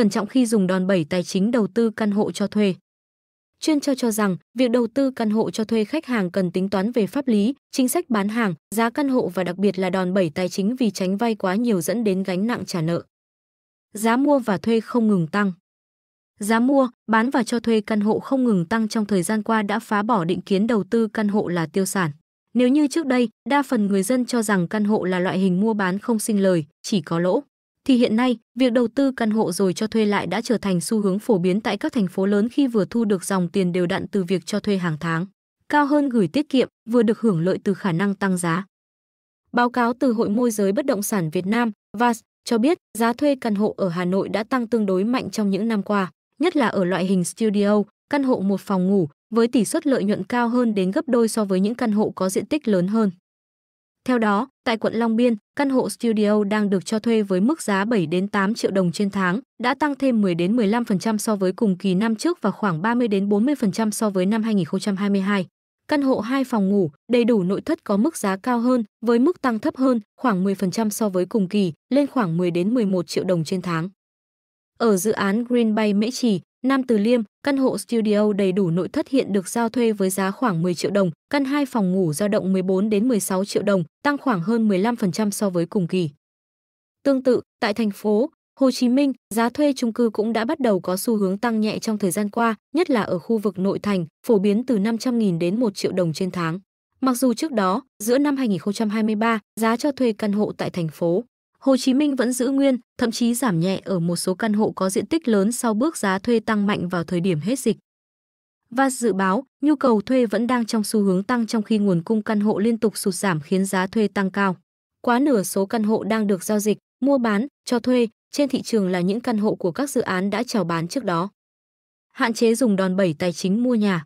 cẩn trọng khi dùng đòn bẩy tài chính đầu tư căn hộ cho thuê. Chuyên cho cho rằng, việc đầu tư căn hộ cho thuê khách hàng cần tính toán về pháp lý, chính sách bán hàng, giá căn hộ và đặc biệt là đòn bẩy tài chính vì tránh vay quá nhiều dẫn đến gánh nặng trả nợ. Giá mua và thuê không ngừng tăng. Giá mua, bán và cho thuê căn hộ không ngừng tăng trong thời gian qua đã phá bỏ định kiến đầu tư căn hộ là tiêu sản. Nếu như trước đây, đa phần người dân cho rằng căn hộ là loại hình mua bán không sinh lời, chỉ có lỗ thì hiện nay, việc đầu tư căn hộ rồi cho thuê lại đã trở thành xu hướng phổ biến tại các thành phố lớn khi vừa thu được dòng tiền đều đặn từ việc cho thuê hàng tháng, cao hơn gửi tiết kiệm, vừa được hưởng lợi từ khả năng tăng giá. Báo cáo từ Hội môi giới bất động sản Việt Nam, VAS, cho biết giá thuê căn hộ ở Hà Nội đã tăng tương đối mạnh trong những năm qua, nhất là ở loại hình studio, căn hộ một phòng ngủ, với tỷ suất lợi nhuận cao hơn đến gấp đôi so với những căn hộ có diện tích lớn hơn. Theo đó, tại quận Long Biên, căn hộ studio đang được cho thuê với mức giá 7 đến 8 triệu đồng trên tháng, đã tăng thêm 10 đến 15% so với cùng kỳ năm trước và khoảng 30 đến 40% so với năm 2022. Căn hộ 2 phòng ngủ, đầy đủ nội thất có mức giá cao hơn, với mức tăng thấp hơn, khoảng 10% so với cùng kỳ, lên khoảng 10 đến 11 triệu đồng trên tháng. Ở dự án Green Bay Mễ Trì, Nam Từ Liêm, căn hộ studio đầy đủ nội thất hiện được giao thuê với giá khoảng 10 triệu đồng, căn 2 phòng ngủ dao động 14 đến 16 triệu đồng, tăng khoảng hơn 15% so với cùng kỳ. Tương tự, tại thành phố Hồ Chí Minh, giá thuê chung cư cũng đã bắt đầu có xu hướng tăng nhẹ trong thời gian qua, nhất là ở khu vực nội thành, phổ biến từ 500.000 đến 1 triệu đồng trên tháng. Mặc dù trước đó, giữa năm 2023, giá cho thuê căn hộ tại thành phố Hồ Chí Minh vẫn giữ nguyên, thậm chí giảm nhẹ ở một số căn hộ có diện tích lớn sau bước giá thuê tăng mạnh vào thời điểm hết dịch. Và dự báo, nhu cầu thuê vẫn đang trong xu hướng tăng trong khi nguồn cung căn hộ liên tục sụt giảm khiến giá thuê tăng cao. Quá nửa số căn hộ đang được giao dịch, mua bán, cho thuê trên thị trường là những căn hộ của các dự án đã chào bán trước đó. Hạn chế dùng đòn bẩy tài chính mua nhà.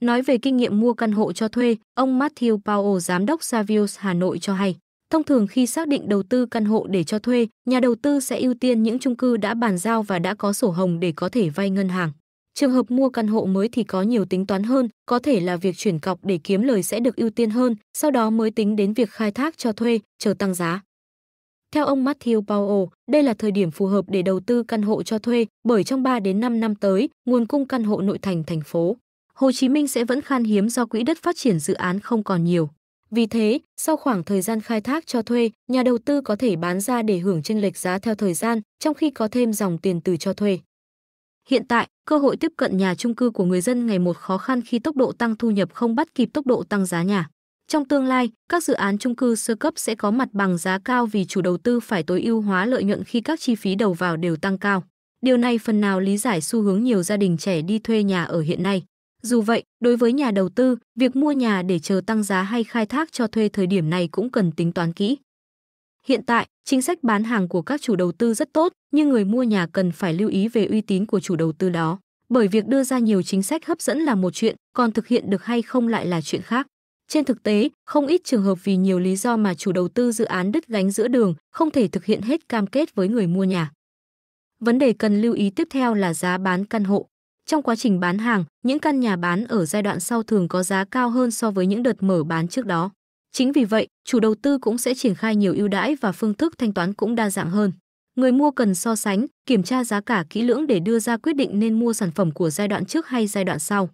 Nói về kinh nghiệm mua căn hộ cho thuê, ông Matthew Powell, giám đốc Savills Hà Nội cho hay, Thông thường khi xác định đầu tư căn hộ để cho thuê, nhà đầu tư sẽ ưu tiên những chung cư đã bàn giao và đã có sổ hồng để có thể vay ngân hàng. Trường hợp mua căn hộ mới thì có nhiều tính toán hơn, có thể là việc chuyển cọc để kiếm lời sẽ được ưu tiên hơn, sau đó mới tính đến việc khai thác cho thuê, chờ tăng giá. Theo ông Matthew Powell, đây là thời điểm phù hợp để đầu tư căn hộ cho thuê, bởi trong 3 đến 5 năm tới, nguồn cung căn hộ nội thành thành phố Hồ Chí Minh sẽ vẫn khan hiếm do quỹ đất phát triển dự án không còn nhiều. Vì thế, sau khoảng thời gian khai thác cho thuê, nhà đầu tư có thể bán ra để hưởng chênh lệch giá theo thời gian, trong khi có thêm dòng tiền từ cho thuê. Hiện tại, cơ hội tiếp cận nhà trung cư của người dân ngày một khó khăn khi tốc độ tăng thu nhập không bắt kịp tốc độ tăng giá nhà. Trong tương lai, các dự án trung cư sơ cấp sẽ có mặt bằng giá cao vì chủ đầu tư phải tối ưu hóa lợi nhuận khi các chi phí đầu vào đều tăng cao. Điều này phần nào lý giải xu hướng nhiều gia đình trẻ đi thuê nhà ở hiện nay. Dù vậy, đối với nhà đầu tư, việc mua nhà để chờ tăng giá hay khai thác cho thuê thời điểm này cũng cần tính toán kỹ. Hiện tại, chính sách bán hàng của các chủ đầu tư rất tốt, nhưng người mua nhà cần phải lưu ý về uy tín của chủ đầu tư đó, bởi việc đưa ra nhiều chính sách hấp dẫn là một chuyện, còn thực hiện được hay không lại là chuyện khác. Trên thực tế, không ít trường hợp vì nhiều lý do mà chủ đầu tư dự án đứt gánh giữa đường, không thể thực hiện hết cam kết với người mua nhà. Vấn đề cần lưu ý tiếp theo là giá bán căn hộ. Trong quá trình bán hàng, những căn nhà bán ở giai đoạn sau thường có giá cao hơn so với những đợt mở bán trước đó. Chính vì vậy, chủ đầu tư cũng sẽ triển khai nhiều ưu đãi và phương thức thanh toán cũng đa dạng hơn. Người mua cần so sánh, kiểm tra giá cả kỹ lưỡng để đưa ra quyết định nên mua sản phẩm của giai đoạn trước hay giai đoạn sau.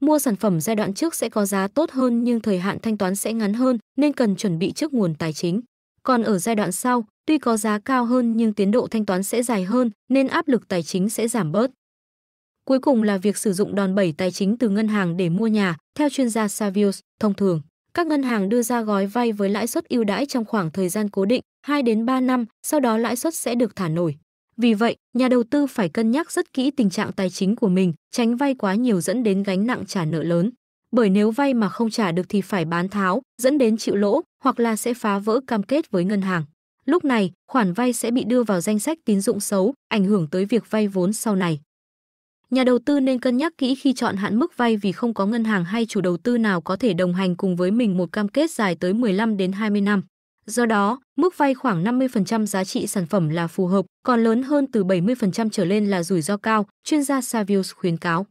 Mua sản phẩm giai đoạn trước sẽ có giá tốt hơn nhưng thời hạn thanh toán sẽ ngắn hơn nên cần chuẩn bị trước nguồn tài chính. Còn ở giai đoạn sau, tuy có giá cao hơn nhưng tiến độ thanh toán sẽ dài hơn nên áp lực tài chính sẽ giảm bớt. Cuối cùng là việc sử dụng đòn bẩy tài chính từ ngân hàng để mua nhà. Theo chuyên gia Savios, thông thường, các ngân hàng đưa ra gói vay với lãi suất ưu đãi trong khoảng thời gian cố định 2 đến 3 năm, sau đó lãi suất sẽ được thả nổi. Vì vậy, nhà đầu tư phải cân nhắc rất kỹ tình trạng tài chính của mình, tránh vay quá nhiều dẫn đến gánh nặng trả nợ lớn. Bởi nếu vay mà không trả được thì phải bán tháo, dẫn đến chịu lỗ hoặc là sẽ phá vỡ cam kết với ngân hàng. Lúc này, khoản vay sẽ bị đưa vào danh sách tín dụng xấu, ảnh hưởng tới việc vay vốn sau này nhà đầu tư nên cân nhắc kỹ khi chọn hạn mức vay vì không có ngân hàng hay chủ đầu tư nào có thể đồng hành cùng với mình một cam kết dài tới 15 đến 20 năm. Do đó, mức vay khoảng 50% giá trị sản phẩm là phù hợp, còn lớn hơn từ 70% trở lên là rủi ro cao, chuyên gia Savius khuyến cáo.